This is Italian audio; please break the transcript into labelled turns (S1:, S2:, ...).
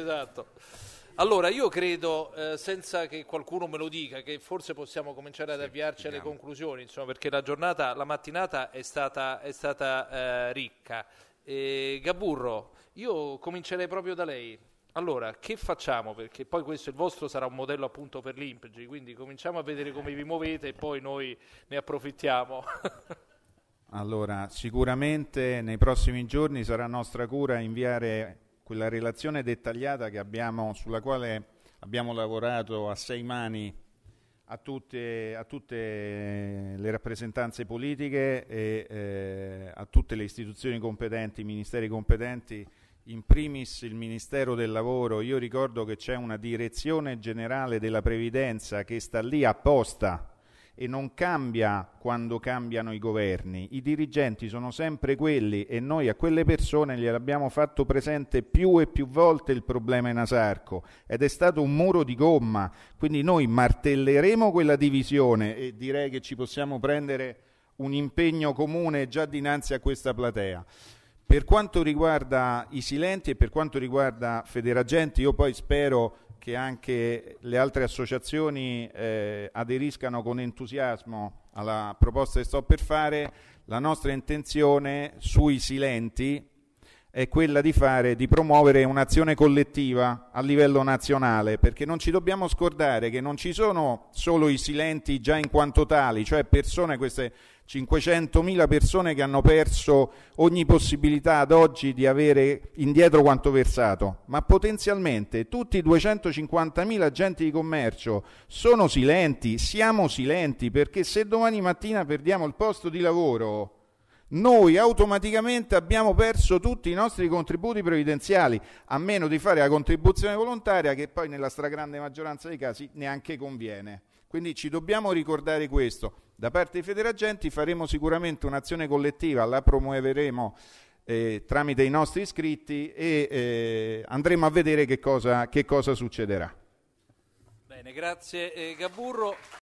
S1: Esatto. Allora, io credo, eh, senza che qualcuno me lo dica, che forse possiamo cominciare ad sì, avviarci andiamo. alle conclusioni, insomma, perché la giornata, la mattinata è stata, è stata eh, ricca. Eh, Gaburro, io comincerei proprio da lei. Allora, che facciamo? Perché poi questo il vostro sarà un modello appunto per l'Impegi, quindi cominciamo a vedere come vi muovete e poi noi ne approfittiamo.
S2: allora, sicuramente nei prossimi giorni sarà nostra cura inviare quella relazione dettagliata abbiamo, sulla quale abbiamo lavorato a sei mani a tutte, a tutte le rappresentanze politiche e eh, a tutte le istituzioni competenti, i ministeri competenti, in primis il Ministero del Lavoro. Io ricordo che c'è una direzione generale della Previdenza che sta lì apposta e non cambia quando cambiano i governi. I dirigenti sono sempre quelli e noi a quelle persone gliel'abbiamo fatto presente più e più volte il problema in Asarco ed è stato un muro di gomma, quindi noi martelleremo quella divisione e direi che ci possiamo prendere un impegno comune già dinanzi a questa platea. Per quanto riguarda i silenti e per quanto riguarda Federagenti, io poi spero che anche le altre associazioni eh, aderiscano con entusiasmo alla proposta che sto per fare. La nostra intenzione sui silenti è quella di fare, di promuovere un'azione collettiva a livello nazionale, perché non ci dobbiamo scordare che non ci sono solo i silenti già in quanto tali, cioè persone, queste 500.000 persone che hanno perso ogni possibilità ad oggi di avere indietro quanto versato, ma potenzialmente tutti i 250.000 agenti di commercio sono silenti, siamo silenti, perché se domani mattina perdiamo il posto di lavoro, noi automaticamente abbiamo perso tutti i nostri contributi previdenziali, a meno di fare la contribuzione volontaria che poi nella stragrande maggioranza dei casi neanche conviene. Quindi ci dobbiamo ricordare questo. Da parte dei federagenti faremo sicuramente un'azione collettiva, la promuoveremo eh, tramite i nostri iscritti e eh, andremo a vedere che cosa, che cosa succederà.
S1: Bene, grazie eh, Gaburro.